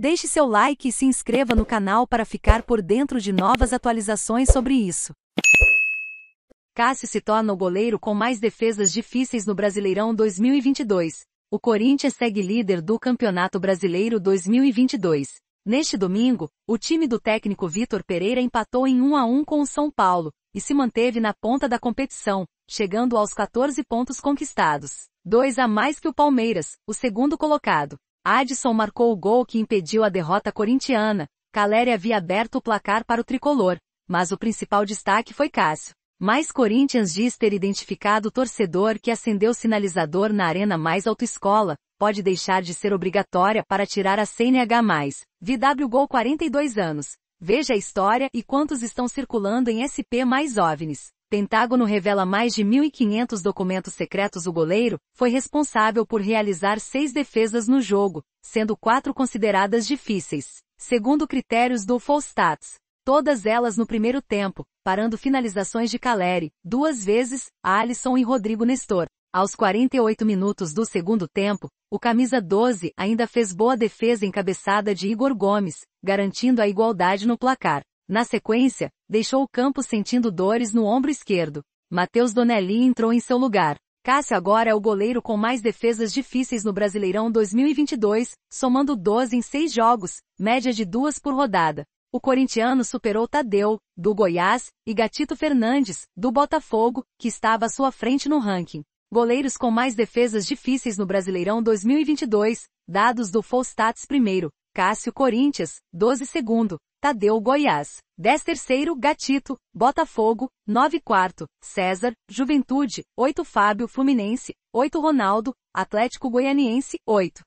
Deixe seu like e se inscreva no canal para ficar por dentro de novas atualizações sobre isso. Cássio se torna o goleiro com mais defesas difíceis no Brasileirão 2022. O Corinthians segue líder do Campeonato Brasileiro 2022. Neste domingo, o time do técnico Vitor Pereira empatou em 1 a 1 com o São Paulo e se manteve na ponta da competição, chegando aos 14 pontos conquistados, dois a mais que o Palmeiras, o segundo colocado. Adson marcou o gol que impediu a derrota corintiana, Caleri havia aberto o placar para o tricolor, mas o principal destaque foi Cássio. Mais Corinthians diz ter identificado o torcedor que acendeu o sinalizador na arena mais autoescola, pode deixar de ser obrigatória para tirar a CNH+. VW Gol 42 anos. Veja a história e quantos estão circulando em SP mais OVNIs. Pentágono revela mais de 1.500 documentos secretos. O goleiro foi responsável por realizar seis defesas no jogo, sendo quatro consideradas difíceis, segundo critérios do Falstats. Todas elas no primeiro tempo, parando finalizações de Caleri, duas vezes, Alisson e Rodrigo Nestor. Aos 48 minutos do segundo tempo, o camisa 12 ainda fez boa defesa encabeçada de Igor Gomes, garantindo a igualdade no placar. Na sequência, deixou o campo sentindo dores no ombro esquerdo. Matheus Donelli entrou em seu lugar. Cássio agora é o goleiro com mais defesas difíceis no Brasileirão 2022, somando 12 em 6 jogos, média de duas por rodada. O corintiano superou Tadeu, do Goiás, e Gatito Fernandes, do Botafogo, que estava à sua frente no ranking. Goleiros com mais defesas difíceis no Brasileirão 2022, dados do Full Stats primeiro. Cássio Corinthians, 12 segundo, Tadeu Goiás, 10 terceiro Gatito, Botafogo, 9 quarto, César, Juventude, 8 Fábio Fluminense, 8 Ronaldo, Atlético Goianiense, 8.